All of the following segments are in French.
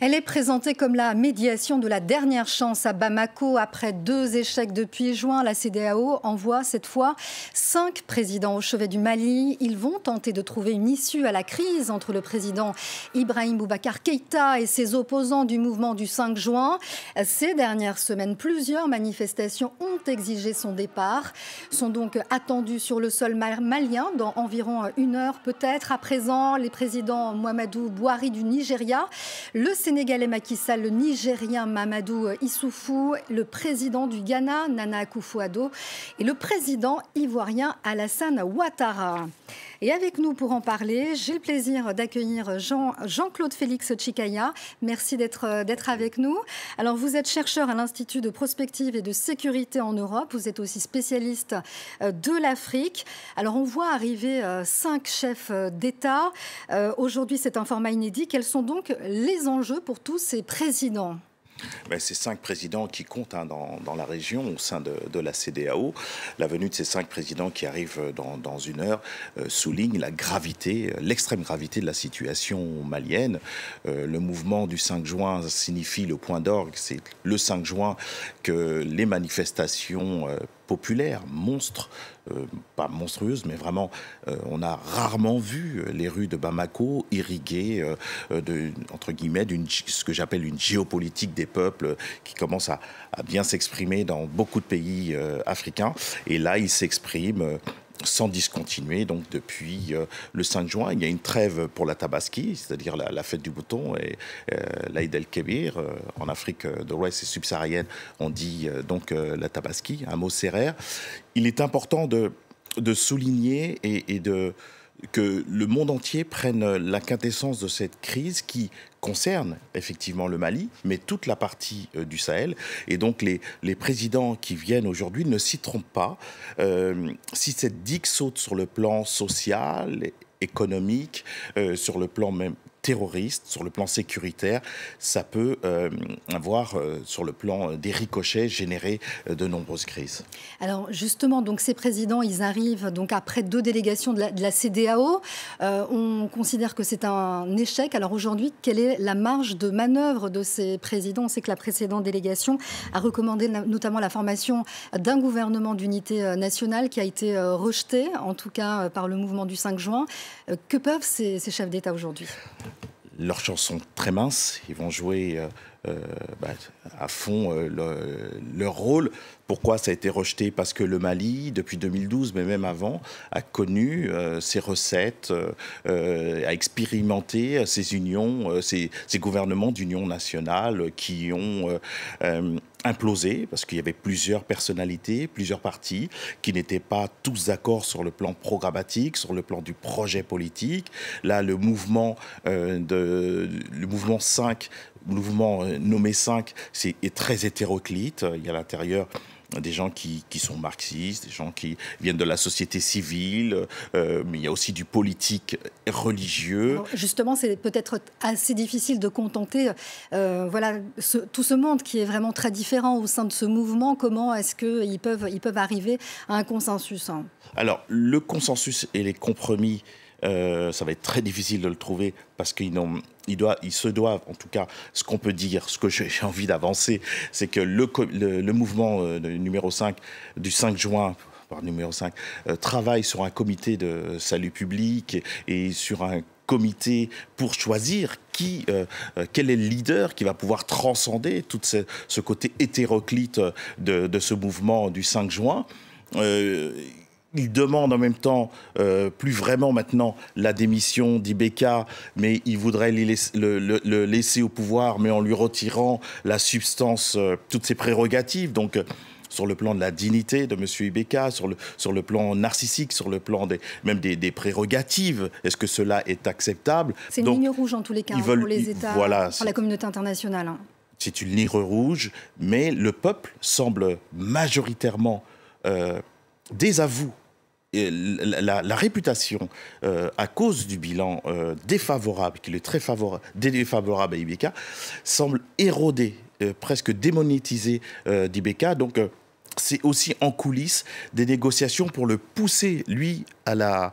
Elle est présentée comme la médiation de la dernière chance à Bamako. Après deux échecs depuis juin, la CDAO envoie cette fois cinq présidents au chevet du Mali. Ils vont tenter de trouver une issue à la crise entre le président Ibrahim Boubacar Keïta et ses opposants du mouvement du 5 juin. Ces dernières semaines, plusieurs manifestations ont exigé son départ. Sont donc attendus sur le sol malien dans environ une heure peut-être. À présent, les présidents Mohamedou Bouhari du Nigeria, le Sénégalais Macky le Nigérien Mamadou Issoufou, le président du Ghana Nana Akufo-Addo et le président ivoirien Alassane Ouattara. Et avec nous pour en parler, j'ai le plaisir d'accueillir Jean-Claude Félix Chikaya. Merci euh, d'être avec nous. Alors, vous êtes chercheur à l'Institut de prospective et de sécurité en Europe. Vous êtes aussi spécialiste euh, de l'Afrique. Alors, on voit arriver euh, cinq chefs d'État. Aujourd'hui, c'est un format inédit. Quels sont donc les enjeux pour tous ces présidents ben, ces cinq présidents qui comptent hein, dans, la région, au sein de, la CDAO, la venue de ces cinq présidents qui arrivent dans, une heure euh, souligne la gravité, euh, l'extrême gravité de la situation malienne. Euh, le mouvement du 5 juin signifie le point d'orgue. C'est le 5 juin que les manifestations populaire, monstre, euh, pas monstrueuse, mais vraiment, euh, on a rarement vu les rues de Bamako irriguées euh, entre guillemets, d'une, ce que j'appelle une géopolitique des peuples qui commence à, à bien s'exprimer dans beaucoup de pays africains. Et là, il s'exprime sans discontinuer donc depuis euh, le 5 juin. Il y a une trêve pour la Tabaski, c'est-à-dire la, fête du bouton et euh, l'Aïd el-Kébir. Euh, en Afrique de l'Ouest et subsaharienne, on dit euh, donc la Tabaski, un mot serrère. Il est important de, de souligner et, et de que le monde entier prenne la quintessence de cette crise qui concerne effectivement le Mali, mais toute la partie euh, du Sahel. Et donc les, présidents qui viennent aujourd'hui ne s'y trompent pas. Euh, si cette digue saute sur le plan social, économique, euh, sur le plan même terroriste, sur le plan sécuritaire, ça peut euh, avoir euh, sur le plan des ricochets générer euh, de nombreuses crises. Alors justement, donc ces présidents, ils arrivent donc après deux délégations de la, CDAO. on considère que c'est un échec. Alors aujourd'hui, quelle est la marge de manœuvre de ces présidents On sait que la précédente délégation a recommandé notamment la formation d'un gouvernement d'unité nationale qui a été rejeté, en tout cas par le mouvement du 5 juin. Que peuvent ces chefs d'État aujourd'hui leurs chansons très minces. Ils vont jouer euh, euh, bah, à fond euh, leur rôle. Pourquoi ça a été rejeté Parce que le Mali, depuis 2012, mais même avant, a connu ses recettes, a expérimenté ses unions, ses gouvernements d'union nationale qui ont implosé parce qu'il y avait plusieurs personnalités, plusieurs partis qui n'étaient pas tous d'accord sur le plan programmatique, sur le plan du projet politique. Là, le mouvement, euh, de, le mouvement 5, le mouvement euh, nommé 5, c'est, est très hétéroclite. Il y a à l'intérieur des gens qui, sont marxistes, des gens qui viennent de la société civile, euh, mais il y a aussi du politique religieux. justement, c'est peut-être assez difficile de contenter euh, voilà, tout ce monde qui est vraiment très différent au sein de ce mouvement. Comment est-ce qu'ils peuvent, ils peuvent arriver à un consensus hein Alors, le consensus et les compromis euh, ça va être très difficile de le trouver parce qu'ils ils ils se doivent, en tout cas, ce qu'on peut dire, ce que j'ai envie d'avancer, c'est que le, le, mouvement euh, numéro 5 du 5 juin numéro 5, euh, travaille sur un comité de salut public et, sur un comité pour choisir qui, quel est le leader qui va pouvoir transcender tout ce, côté hétéroclite de, ce mouvement du 5 juin il demande en même temps euh, plus vraiment maintenant la démission d'Ibeka, mais il voudrait le, laisser au pouvoir, mais en lui retirant la substance, euh, toutes ses prérogatives. Donc, euh, sur le plan de la dignité de M. Ibeka, sur le, sur le plan narcissique, sur le plan des, même des, prérogatives. Est-ce que cela est acceptable C'est une ligne rouge en tous les cas hein, veulent, pour les États, pour la communauté internationale. Hein. C'est une ligne rouge, mais le peuple semble majoritairement désavoué la, réputation euh, à cause du bilan euh, défavorable, qui est très défavorable à Ibeka, semble éroder, euh, presque démonétiser d'Ibeka. Donc, c'est aussi en coulisses des négociations pour le pousser, lui, à la,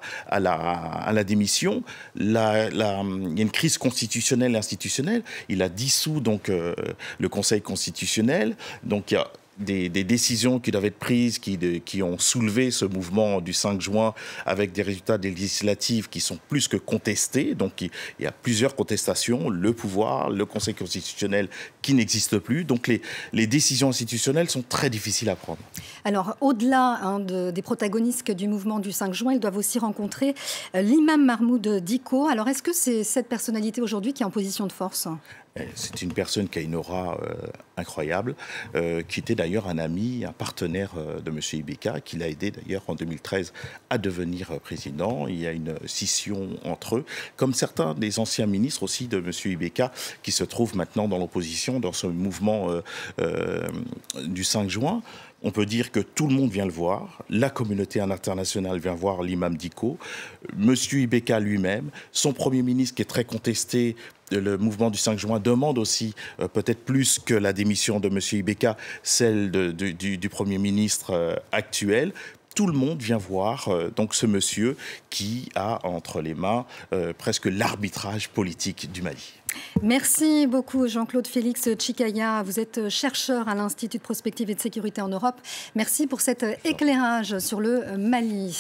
démission. il y a une crise constitutionnelle et institutionnelle. Il a dissous donc, le Conseil constitutionnel. Donc il y a des, décisions qui doivent être prises, qui, ont soulevé ce mouvement du 5 juin avec des résultats législatifs qui sont plus que contestés. Donc il, y a plusieurs contestations, le pouvoir, le Conseil constitutionnel qui n'existe plus. Donc les, décisions institutionnelles sont très difficiles à prendre. Alors au-delà hein, des protagonistes du mouvement du 5 juin, ils doivent aussi rencontrer euh, l'imam Mahmoud Diko. Alors est-ce que c'est cette personnalité aujourd'hui qui est en position de force eh, c'est une personne qui a une aura euh, incroyable, euh, qui était d'ailleurs un ami, un partenaire euh, de M. Ibeka, qui l'a aidé d'ailleurs en 2013 à devenir président. Il y a une scission entre eux, comme certains des anciens ministres aussi de M. Ibeka, qui se trouvent maintenant dans l'opposition, dans ce mouvement du 5 juin. On peut dire que tout le monde vient le voir, la communauté internationale vient voir l'imam Diko, M. Ibeka lui-même, son Premier ministre qui est très contesté le mouvement du 5 juin demande aussi, euh, peut-être plus que la démission de M. Ibeka, celle du, Premier ministre euh, actuel. Tout le monde vient voir euh, donc ce monsieur qui a entre les mains presque l'arbitrage politique du Mali. Merci beaucoup Jean-Claude Félix Chikaya. Vous êtes chercheur à l'Institut de prospective et de sécurité en Europe. Merci pour cet éclairage sur le Mali.